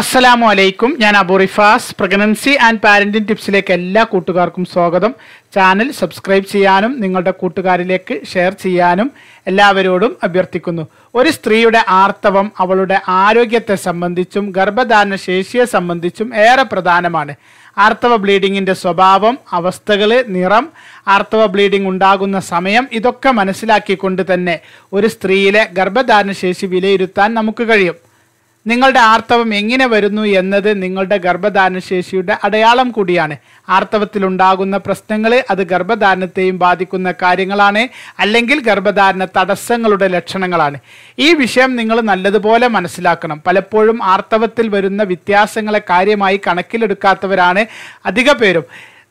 അസ്സലാമു അലൈക്കും ഞാൻ Abu Rifas pregnancy and parenting ടിപ്സിലേക്ക് എല്ലാ കൂട്ടുകാർക്കും സ്വാഗതം ചാനൽ സബ്സ്ക്രൈബ് ചെയ്യാനും നിങ്ങളുടെ കൂട്ടുകാരിലേക്ക് ഷെയർ ചെയ്യാനും എല്ലാവരോടും അഭ്യർത്ഥിക്കുന്നു ഒരു സ്ത്രീയുടെ ആർത്തവം അവളുടെ ആരോഗ്യത്തെ സംബന്ധിച്ചും ഗർഭധാരണ ശേഷിയെ സംബന്ധിച്ചും ഏറെ പ്രധാനമാണ് ആർത്തവ ബ്ലീഡിങ്ങിൻ്റെ സ്വഭാവം അവസ്ഥകൾ നിറം ആർത്തവ ബ്ലീഡിംഗ് ഉണ്ടാകുന്ന സമയം ഇതൊക്കെ മനസ്സിലാക്കിക്കൊണ്ട് തന്നെ ഒരു സ്ത്രീയിലെ ഗർഭധാരണ ശേഷി വിലയിരുത്താൻ നമുക്ക് കഴിയും നിങ്ങളുടെ ആർത്തവം എങ്ങനെ വരുന്നു എന്നത് നിങ്ങളുടെ ഗർഭധാരണശേഷിയുടെ അടയാളം കൂടിയാണ് ഉണ്ടാകുന്ന പ്രശ്നങ്ങൾ അത് ഗർഭധാരണത്തെയും ബാധിക്കുന്ന കാര്യങ്ങളാണ് അല്ലെങ്കിൽ ഗർഭധാരണ തടസ്സങ്ങളുടെ ലക്ഷണങ്ങളാണ് ഈ വിഷയം നിങ്ങൾ നല്ലതുപോലെ മനസ്സിലാക്കണം പലപ്പോഴും ആർത്തവത്തിൽ വരുന്ന വ്യത്യാസങ്ങളെ കാര്യമായി കണക്കിലെടുക്കാത്തവരാണ് അധിക പേരും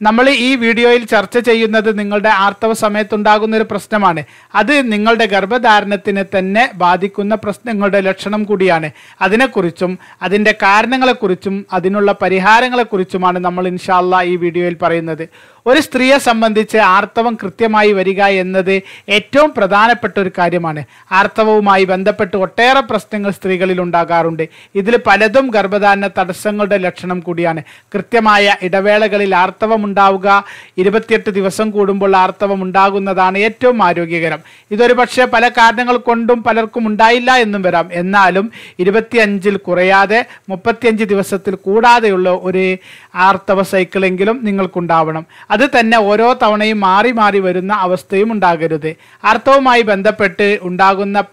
നമ്മൾ ഈ വീഡിയോയിൽ ചർച്ച ചെയ്യുന്നത് നിങ്ങളുടെ ആർത്തവ സമയത്തുണ്ടാകുന്ന ഒരു പ്രശ്നമാണ് അത് നിങ്ങളുടെ ഗർഭധാരണത്തിനെ തന്നെ ബാധിക്കുന്ന പ്രശ്നങ്ങളുടെ ലക്ഷണം കൂടിയാണ് അതിനെക്കുറിച്ചും അതിൻ്റെ കാരണങ്ങളെക്കുറിച്ചും അതിനുള്ള പരിഹാരങ്ങളെക്കുറിച്ചുമാണ് നമ്മൾ ഇൻഷാല്ല ഈ വീഡിയോയിൽ പറയുന്നത് ഒരു സ്ത്രീയെ സംബന്ധിച്ച് ആർത്തവം കൃത്യമായി വരിക എന്നത് ഏറ്റവും പ്രധാനപ്പെട്ട ഒരു കാര്യമാണ് ആർത്തവവുമായി ബന്ധപ്പെട്ട് ഒട്ടേറെ പ്രശ്നങ്ങൾ സ്ത്രീകളിൽ ഉണ്ടാകാറുണ്ട് ഇതിൽ പലതും ഗർഭധാരണ തടസ്സങ്ങളുടെ ലക്ഷണം കൂടിയാണ് കൃത്യമായ ഇടവേളകളിൽ ആർത്തവം ഉണ്ടാവുക ഇരുപത്തിയെട്ട് ദിവസം കൂടുമ്പോൾ ആർത്തവം ഉണ്ടാകുന്നതാണ് ഏറ്റവും ആരോഗ്യകരം ഇതൊരു പക്ഷേ പല കാരണങ്ങൾ കൊണ്ടും പലർക്കും ഉണ്ടായില്ല എന്നും വരാം എന്നാലും ഇരുപത്തിയഞ്ചിൽ കുറയാതെ മുപ്പത്തിയഞ്ച് ദിവസത്തിൽ കൂടാതെയുള്ള ഒരു ആർത്തവ സൈക്കിളെങ്കിലും നിങ്ങൾക്കുണ്ടാവണം അത് തന്നെ ഓരോ തവണയും മാറി മാറി വരുന്ന അവസ്ഥയും ഉണ്ടാകരുത് അർത്ഥവുമായി ബന്ധപ്പെട്ട് ഉണ്ടാകുന്ന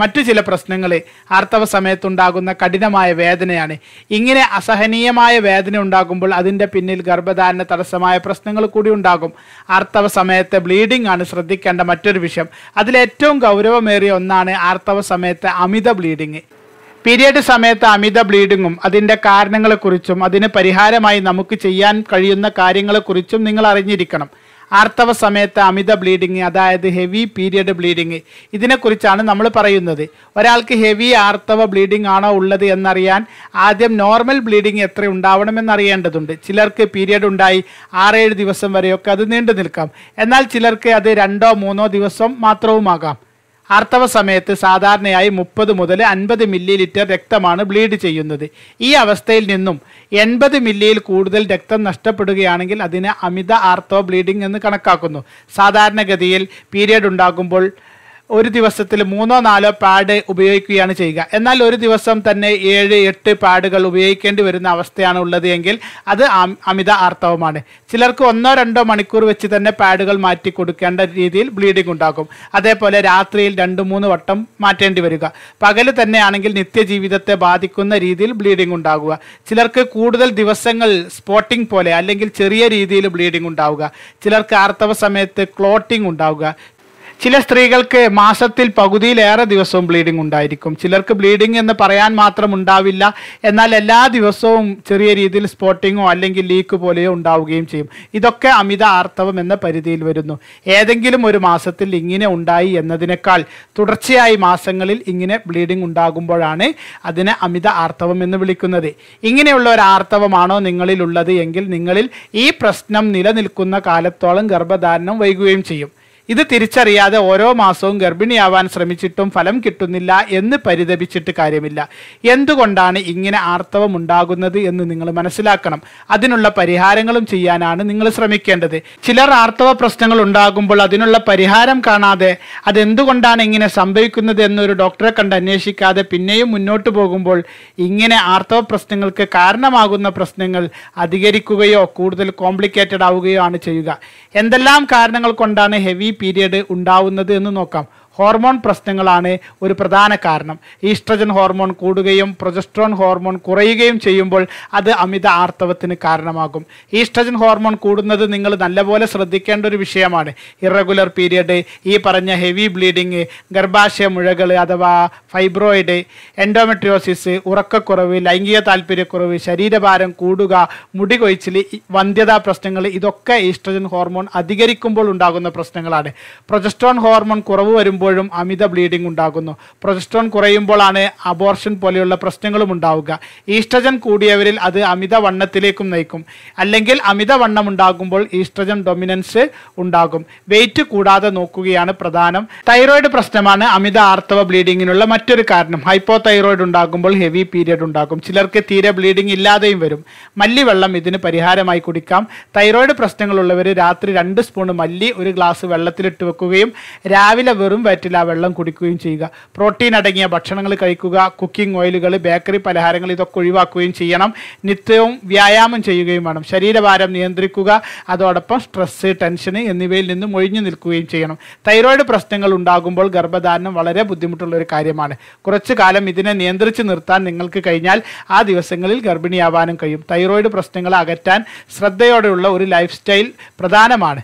മറ്റു ചില പ്രശ്നങ്ങൾ ആർത്തവ സമയത്തുണ്ടാകുന്ന കഠിനമായ വേദനയാണ് ഇങ്ങനെ അസഹനീയമായ വേദന ഉണ്ടാകുമ്പോൾ അതിൻ്റെ പിന്നിൽ ഗർഭധാരണ തടസ്സമായ പ്രശ്നങ്ങൾ കൂടി ഉണ്ടാകും ആർത്തവ സമയത്തെ ബ്ലീഡിംഗ് ആണ് ശ്രദ്ധിക്കേണ്ട മറ്റൊരു വിഷയം അതിലേറ്റവും ഗൗരവമേറിയ ഒന്നാണ് ആർത്തവ സമയത്തെ അമിത ബ്ലീഡിംഗ് പീരിയഡ് സമയത്ത് അമിത ബ്ലീഡിങ്ങും അതിൻ്റെ കാരണങ്ങളെക്കുറിച്ചും അതിന് പരിഹാരമായി നമുക്ക് ചെയ്യാൻ കഴിയുന്ന കാര്യങ്ങളെക്കുറിച്ചും നിങ്ങൾ അറിഞ്ഞിരിക്കണം ആർത്തവ സമയത്ത് അമിത ബ്ലീഡിങ് അതായത് ഹെവി പീരിയഡ് ബ്ലീഡിങ് ഇതിനെക്കുറിച്ചാണ് നമ്മൾ പറയുന്നത് ഒരാൾക്ക് ഹെവി ആർത്തവ ബ്ലീഡിംഗ് ആണോ ഉള്ളത് എന്നറിയാൻ ആദ്യം നോർമൽ ബ്ലീഡിങ് എത്ര ഉണ്ടാവണമെന്ന് അറിയേണ്ടതുണ്ട് ചിലർക്ക് പീരിയഡ് ഉണ്ടായി ആറേഴ് ദിവസം വരെയൊക്കെ അത് നീണ്ടു നിൽക്കാം എന്നാൽ ചിലർക്ക് അത് രണ്ടോ മൂന്നോ ദിവസം മാത്രവുമാകാം ആർത്തവ സമയത്ത് സാധാരണയായി മുപ്പത് മുതൽ അൻപത് മില്ലി ലിറ്റർ രക്തമാണ് ബ്ലീഡ് ചെയ്യുന്നത് ഈ അവസ്ഥയിൽ നിന്നും എൺപത് മില്ലിയിൽ കൂടുതൽ രക്തം നഷ്ടപ്പെടുകയാണെങ്കിൽ അതിന് അമിത ആർത്തവ ബ്ലീഡിംഗ് എന്ന് കണക്കാക്കുന്നു സാധാരണഗതിയിൽ പീരിയഡ് ഉണ്ടാകുമ്പോൾ ഒരു ദിവസത്തിൽ മൂന്നോ നാലോ പാഡ് ഉപയോഗിക്കുകയാണ് ചെയ്യുക എന്നാൽ ഒരു ദിവസം തന്നെ ഏഴ് എട്ട് പാഡുകൾ ഉപയോഗിക്കേണ്ടി വരുന്ന അവസ്ഥയാണ് ഉള്ളത് എങ്കിൽ അത് അമിത ആർത്തവമാണ് ചിലർക്ക് ഒന്നോ രണ്ടോ മണിക്കൂർ വെച്ച് തന്നെ പാഡുകൾ മാറ്റി കൊടുക്കേണ്ട രീതിയിൽ ബ്ലീഡിംഗ് ഉണ്ടാകും അതേപോലെ രാത്രിയിൽ രണ്ട് മൂന്ന് വട്ടം മാറ്റേണ്ടി വരിക പകൽ തന്നെയാണെങ്കിൽ നിത്യജീവിതത്തെ ബാധിക്കുന്ന രീതിയിൽ ബ്ലീഡിംഗ് ഉണ്ടാകുക ചിലർക്ക് കൂടുതൽ ദിവസങ്ങൾ സ്പോട്ടിംഗ് പോലെ അല്ലെങ്കിൽ ചെറിയ രീതിയിൽ ബ്ലീഡിംഗ് ഉണ്ടാവുക ചിലർക്ക് ആർത്തവ സമയത്ത് ക്ലോട്ടിംഗ് ഉണ്ടാവുക ചില സ്ത്രീകൾക്ക് മാസത്തിൽ പകുതിയിലേറെ ദിവസവും ബ്ലീഡിംഗ് ഉണ്ടായിരിക്കും ചിലർക്ക് ബ്ലീഡിംഗ് എന്ന് പറയാൻ മാത്രം ഉണ്ടാവില്ല എന്നാൽ എല്ലാ ദിവസവും ചെറിയ രീതിയിൽ സ്പോട്ടിങ്ങോ അല്ലെങ്കിൽ ലീക്ക് പോലെയോ ഉണ്ടാവുകയും ചെയ്യും ഇതൊക്കെ അമിത ആർത്തവം എന്ന പരിധിയിൽ വരുന്നു ഏതെങ്കിലും ഒരു മാസത്തിൽ ഇങ്ങനെ ഉണ്ടായി എന്നതിനേക്കാൾ തുടർച്ചയായി മാസങ്ങളിൽ ഇങ്ങനെ ബ്ലീഡിംഗ് ഉണ്ടാകുമ്പോഴാണ് അതിനെ അമിത ആർത്തവം എന്ന് വിളിക്കുന്നത് ഇങ്ങനെയുള്ള ഒരു ആർത്തവമാണോ നിങ്ങളിലുള്ളത് എങ്കിൽ നിങ്ങളിൽ ഈ പ്രശ്നം നിലനിൽക്കുന്ന കാലത്തോളം ഗർഭധാരണം വൈകുകയും ചെയ്യും ഇത് തിരിച്ചറിയാതെ ഓരോ മാസവും ഗർഭിണിയാവാൻ ശ്രമിച്ചിട്ടും ഫലം കിട്ടുന്നില്ല എന്ന് പരിതപിച്ചിട്ട് കാര്യമില്ല എന്തുകൊണ്ടാണ് ഇങ്ങനെ ആർത്തവം ഉണ്ടാകുന്നത് എന്ന് നിങ്ങൾ മനസ്സിലാക്കണം അതിനുള്ള പരിഹാരങ്ങളും ചെയ്യാനാണ് നിങ്ങൾ ശ്രമിക്കേണ്ടത് ചിലർ ആർത്തവ പ്രശ്നങ്ങൾ ഉണ്ടാകുമ്പോൾ അതിനുള്ള പരിഹാരം കാണാതെ അതെന്തുകൊണ്ടാണ് ഇങ്ങനെ സംഭവിക്കുന്നത് എന്നൊരു ഡോക്ടറെ കണ്ട് അന്വേഷിക്കാതെ പിന്നെയും മുന്നോട്ട് പോകുമ്പോൾ ഇങ്ങനെ ആർത്തവ പ്രശ്നങ്ങൾക്ക് കാരണമാകുന്ന പ്രശ്നങ്ങൾ അധികരിക്കുകയോ കൂടുതൽ കോംപ്ലിക്കേറ്റഡ് ആവുകയോ ആണ് ചെയ്യുക എന്തെല്ലാം കാരണങ്ങൾ കൊണ്ടാണ് ഹെവി പീരിയഡ് ഉണ്ടാവുന്നത് എന്ന് നോക്കാം ഹോർമോൺ പ്രശ്നങ്ങളാണ് ഒരു പ്രധാന കാരണം ഈസ്ട്രജൻ ഹോർമോൺ കൂടുകയും പ്രൊജസ്ട്രോൺ ഹോർമോൺ കുറയുകയും ചെയ്യുമ്പോൾ അത് അമിത ആർത്തവത്തിന് കാരണമാകും ഈസ്ട്രജൻ ഹോർമോൺ കൂടുന്നത് നിങ്ങൾ നല്ലപോലെ ശ്രദ്ധിക്കേണ്ട ഒരു വിഷയമാണ് ഇറഗുലർ പീരിയഡ് ഈ പറഞ്ഞ ഹെവി ബ്ലീഡിങ് ഗർഭാശയ മുഴകൾ അഥവാ ഫൈബ്രോയിഡ് എൻഡോമെട്രിയോസിസ് ഉറക്കക്കുറവ് ലൈംഗിക താല്പര്യക്കുറവ് ശരീരഭാരം കൂടുക മുടി കൊഴിച്ചിൽ വന്ധ്യതാ പ്രശ്നങ്ങൾ ഇതൊക്കെ ഈസ്ട്രജൻ ഹോർമോൺ അധികരിക്കുമ്പോൾ ഉണ്ടാകുന്ന പ്രശ്നങ്ങളാണ് പ്രൊജസ്ട്രോൺ ഹോർമോൺ കുറവ് വരുമ്പോൾ പലപ്പോഴും അമിത ബ്ലീഡിംഗ് ഉണ്ടാകുന്നു പ്രൊജസ്ട്രോൺ കുറയുമ്പോഴാണ് അബോർഷൻ പോലെയുള്ള പ്രശ്നങ്ങളും ഉണ്ടാവുക ഈസ്ട്രജൻ കൂടിയവരിൽ അത് അമിത വണ്ണത്തിലേക്കും നയിക്കും അല്ലെങ്കിൽ അമിത വണ്ണം ഉണ്ടാകുമ്പോൾ ഈസ്ട്രജൻ ഡൊമിനൻസ് ഉണ്ടാകും വെയിറ്റ് കൂടാതെ നോക്കുകയാണ് പ്രധാനം തൈറോയിഡ് പ്രശ്നമാണ് അമിത ആർത്തവ ബ്ലീഡിങ്ങിനുള്ള മറ്റൊരു കാരണം ഹൈപ്പോ തൈറോയിഡ് ഉണ്ടാകുമ്പോൾ ഹെവി പീരിയഡ് ഉണ്ടാകും ചിലർക്ക് തീരെ ബ്ലീഡിംഗ് ഇല്ലാതെയും വരും മല്ലിവെള്ളം ഇതിന് പരിഹാരമായി കുടിക്കാം തൈറോയിഡ് പ്രശ്നങ്ങളുള്ളവർ രാത്രി രണ്ട് സ്പൂൺ മല്ലി ഒരു ഗ്ലാസ് വെള്ളത്തിലിട്ട് വെക്കുകയും രാവിലെ വെറും പറ്റില്ല വെള്ളം കുടിക്കുകയും ചെയ്യുക പ്രോട്ടീൻ അടങ്ങിയ ഭക്ഷണങ്ങൾ കഴിക്കുക കുക്കിംഗ് ഓയിലുകൾ ബേക്കറി പലഹാരങ്ങൾ ഇതൊക്കെ ഒഴിവാക്കുകയും ചെയ്യണം നിത്യവും വ്യായാമം ചെയ്യുകയും വേണം ശരീരഭാരം നിയന്ത്രിക്കുക അതോടൊപ്പം സ്ട്രെസ് ടെൻഷന് എന്നിവയിൽ നിന്നും ഒഴിഞ്ഞു നിൽക്കുകയും ചെയ്യണം തൈറോയിഡ് പ്രശ്നങ്ങൾ ഉണ്ടാകുമ്പോൾ ഗർഭധാരണം വളരെ ബുദ്ധിമുട്ടുള്ള ഒരു കാര്യമാണ് കുറച്ചു കാലം ഇതിനെ നിയന്ത്രിച്ച് നിർത്താൻ നിങ്ങൾക്ക് കഴിഞ്ഞാൽ ആ ദിവസങ്ങളിൽ ഗർഭിണിയാവാനും കഴിയും തൈറോയിഡ് പ്രശ്നങ്ങൾ അകറ്റാൻ ശ്രദ്ധയോടെയുള്ള ഒരു ലൈഫ് സ്റ്റൈൽ പ്രധാനമാണ്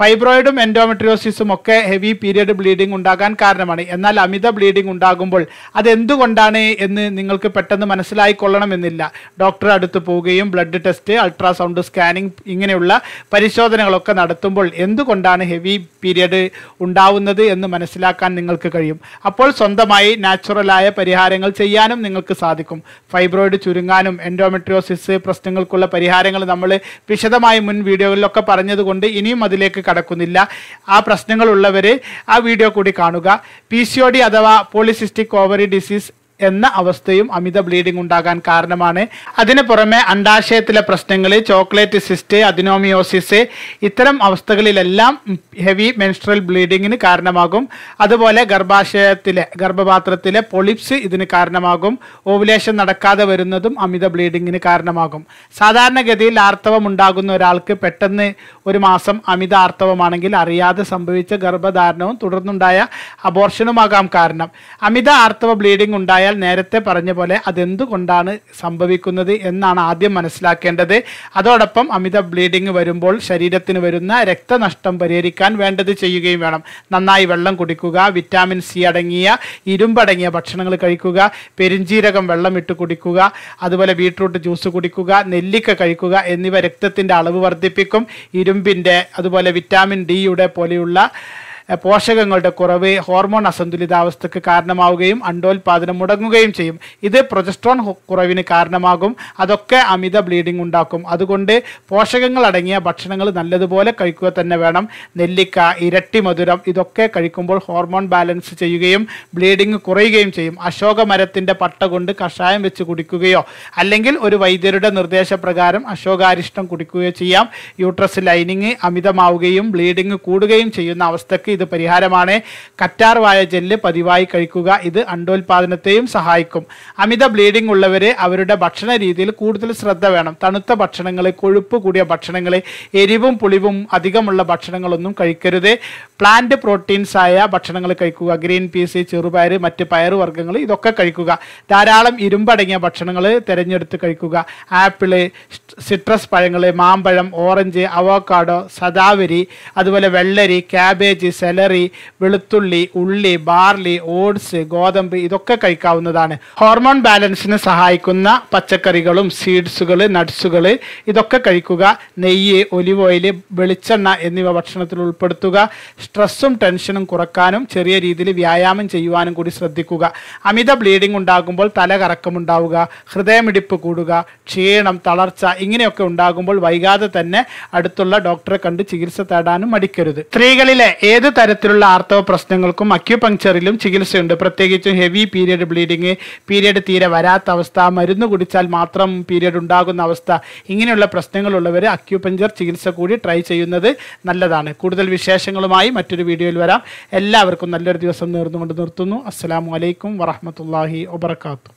ഫൈബ്രോയിഡും എൻഡോമെട്രിയോസിസും ഒക്കെ ഹെവി പീരിയഡ് ബ്ലീഡിംഗ് ഉണ്ടാകാൻ കാരണമാണ് എന്നാൽ അമിത ബ്ലീഡിംഗ് ഉണ്ടാകുമ്പോൾ അതെന്തുകൊണ്ടാണ് എന്ന് നിങ്ങൾക്ക് പെട്ടെന്ന് മനസ്സിലായിക്കൊള്ളണമെന്നില്ല ഡോക്ടറെ അടുത്ത് പോവുകയും ബ്ലഡ് ടെസ്റ്റ് അൾട്രാസൗണ്ട് സ്കാനിങ് ഇങ്ങനെയുള്ള പരിശോധനകളൊക്കെ നടത്തുമ്പോൾ എന്തുകൊണ്ടാണ് ഹെവി പീരിയഡ് ഉണ്ടാവുന്നത് എന്ന് മനസ്സിലാക്കാൻ നിങ്ങൾക്ക് കഴിയും അപ്പോൾ സ്വന്തമായി നാച്ചുറലായ പരിഹാരങ്ങൾ ചെയ്യാനും നിങ്ങൾക്ക് സാധിക്കും ഫൈബ്രോയിഡ് ചുരുങ്ങാനും എൻഡോമെട്രിയോസിസ് പ്രശ്നങ്ങൾക്കുള്ള പരിഹാരങ്ങൾ നമ്മൾ വിശദമായി മുൻ വീഡിയോകളിലൊക്കെ പറഞ്ഞതുകൊണ്ട് ഇനിയും അതിലേക്ക് കടക്കുന്നില്ല ആ പ്രശ്നങ്ങളുള്ളവർ ആ വീഡിയോ കൂടി കാണുക പി സി ഒ ഡി അഥവാ പോളിസിസ്റ്റിക് ഓവറി ഡിസീസ് എന്ന അവസ്ഥയും അമിത ബ്ലീഡിംഗ് ഉണ്ടാകാൻ കാരണമാണ് അതിന് പുറമെ അണ്ടാശയത്തിലെ പ്രശ്നങ്ങൾ ചോക്ലേറ്റ് സിസ്റ്റ് അഡിനോമിയോസിസ് ഇത്തരം അവസ്ഥകളിലെല്ലാം ഹെവി മെൻസ്ട്രൽ ബ്ലീഡിങ്ങിന് കാരണമാകും അതുപോലെ ഗർഭാശയത്തിലെ ഗർഭപാത്രത്തിലെ പൊളിപ്സ് ഇതിന് കാരണമാകും ഓവുലേഷൻ നടക്കാതെ വരുന്നതും അമിത ബ്ലീഡിങ്ങിന് കാരണമാകും സാധാരണഗതിയിൽ ആർത്തവം ഉണ്ടാകുന്ന ഒരാൾക്ക് പെട്ടെന്ന് ഒരു മാസം അമിത ആർത്തവമാണെങ്കിൽ അറിയാതെ സംഭവിച്ച ഗർഭധാരണവും തുടർന്നുണ്ടായ അബോർഷനുമാകാം കാരണം അമിത ആർത്തവ ബ്ലീഡിംഗ് ഉണ്ടായ അയാൾ നേരത്തെ പറഞ്ഞ പോലെ അതെന്തുകൊണ്ടാണ് സംഭവിക്കുന്നത് എന്നാണ് ആദ്യം മനസ്സിലാക്കേണ്ടത് അതോടൊപ്പം അമിത ബ്ലീഡിങ് വരുമ്പോൾ ശരീരത്തിന് വരുന്ന രക്തനഷ്ടം പരിഹരിക്കാൻ വേണ്ടത് ചെയ്യുകയും വേണം നന്നായി വെള്ളം കുടിക്കുക വിറ്റാമിൻ സി അടങ്ങിയ ഇരുമ്പടങ്ങിയ ഭക്ഷണങ്ങൾ കഴിക്കുക വെള്ളം വെള്ളമിട്ട് കുടിക്കുക അതുപോലെ ബീട്രൂട്ട് ജ്യൂസ് കുടിക്കുക നെല്ലിക്ക കഴിക്കുക എന്നിവ രക്തത്തിൻ്റെ അളവ് വർദ്ധിപ്പിക്കും ഇരുമ്പിൻ്റെ അതുപോലെ വിറ്റാമിൻ ഡിയുടെ പോലെയുള്ള പോഷകങ്ങളുടെ കുറവ് ഹോർമോൺ അസന്തുലിതാവസ്ഥക്ക് കാരണമാവുകയും അണ്ടോൽപാദനം മുടങ്ങുകയും ചെയ്യും ഇത് പ്രൊജസ്ട്രോൺ കുറവിന് കാരണമാകും അതൊക്കെ അമിത ബ്ലീഡിംഗ് ഉണ്ടാക്കും അതുകൊണ്ട് പോഷകങ്ങൾ അടങ്ങിയ ഭക്ഷണങ്ങൾ നല്ലതുപോലെ കഴിക്കുക തന്നെ വേണം നെല്ലിക്ക ഇരട്ടി മധുരം ഇതൊക്കെ കഴിക്കുമ്പോൾ ഹോർമോൺ ബാലൻസ് ചെയ്യുകയും ബ്ലീഡിംഗ് കുറയുകയും ചെയ്യും അശോക മരത്തിൻ്റെ പട്ട കൊണ്ട് കഷായം വെച്ച് കുടിക്കുകയോ അല്ലെങ്കിൽ ഒരു വൈദ്യരുടെ നിർദ്ദേശപ്രകാരം അശോകാരിഷ്ടം കുടിക്കുകയോ ചെയ്യാം യൂട്രസ് ലൈനിങ് അമിതമാവുകയും ബ്ലീഡിംഗ് കൂടുകയും ചെയ്യുന്ന അവസ്ഥയ്ക്ക് ഇത് പരിഹാരമാണ് കറ്റാർവായ ജെല്ല് പതിവായി കഴിക്കുക ഇത് അണ്ടോൽപാദനത്തെയും സഹായിക്കും അമിത ബ്ലീഡിംഗ് ഉള്ളവർ അവരുടെ ഭക്ഷണ രീതിയിൽ കൂടുതൽ ശ്രദ്ധ വേണം തണുത്ത ഭക്ഷണങ്ങൾ കൊഴുപ്പ് കൂടിയ ഭക്ഷണങ്ങൾ എരിവും പുളിവും അധികമുള്ള ഭക്ഷണങ്ങളൊന്നും കഴിക്കരുത് പ്ലാന്റ് പ്രോട്ടീൻസ് ആയ ഭക്ഷണങ്ങൾ കഴിക്കുക ഗ്രീൻ പീസ് ചെറുപയർ മറ്റ് പയറുവർഗ്ഗങ്ങൾ ഇതൊക്കെ കഴിക്കുക ധാരാളം ഇരുമ്പടങ്ങിയ ഭക്ഷണങ്ങൾ തിരഞ്ഞെടുത്ത് കഴിക്കുക ആപ്പിള് സിട്രസ് പഴങ്ങൾ മാമ്പഴം ഓറഞ്ച് അവോക്കാഡോ സദാവരി അതുപോലെ വെള്ളരി ക്യാബേജ് സെലറി വെളുത്തുള്ളി ഉള്ളി ബാർലി ഓട്സ് ഗോതമ്പ് ഇതൊക്കെ കഴിക്കാവുന്നതാണ് ഹോർമോൺ ബാലൻസിന് സഹായിക്കുന്ന പച്ചക്കറികളും സീഡ്സുകൾ നട്ട്സുകൾ ഇതൊക്കെ കഴിക്കുക നെയ്യ് ഒലിവ് ഓയിൽ വെളിച്ചെണ്ണ എന്നിവ ഭക്ഷണത്തിൽ ഉൾപ്പെടുത്തുക സ്ട്രെസ്സും ടെൻഷനും കുറക്കാനും ചെറിയ രീതിയിൽ വ്യായാമം ചെയ്യുവാനും കൂടി ശ്രദ്ധിക്കുക അമിത ബ്ലീഡിംഗ് ഉണ്ടാകുമ്പോൾ തലകറക്കമുണ്ടാവുക ഹൃദയമിടിപ്പ് കൂടുക ക്ഷീണം തളർച്ച ഇങ്ങനെയൊക്കെ ഉണ്ടാകുമ്പോൾ വൈകാതെ തന്നെ അടുത്തുള്ള ഡോക്ടറെ കണ്ട് ചികിത്സ തേടാനും മടിക്കരുത് സ്ത്രീകളിലെ ഏത് തരത്തിലുള്ള ആർത്തവ പ്രശ്നങ്ങൾക്കും അക്യുപങ്ക്ചറിലും ചികിത്സയുണ്ട് പ്രത്യേകിച്ചും ഹെവി പീരിയഡ് ബ്ലീഡിങ് പീരിയഡ് തീരെ വരാത്ത അവസ്ഥ മരുന്ന് കുടിച്ചാൽ മാത്രം പീരിയഡ് ഉണ്ടാകുന്ന അവസ്ഥ ഇങ്ങനെയുള്ള പ്രശ്നങ്ങളുള്ളവർ അക്യുപഞ്ചർ ചികിത്സ കൂടി ട്രൈ ചെയ്യുന്നത് നല്ലതാണ് കൂടുതൽ വിശേഷങ്ങളുമായി മറ്റൊരു വീഡിയോയിൽ വരാം എല്ലാവർക്കും നല്ലൊരു ദിവസം നേർന്നുകൊണ്ട് നിർത്തുന്നു അസ്സാം വലൈക്കും വറഹമത്തല്ലാഹി വാത്തു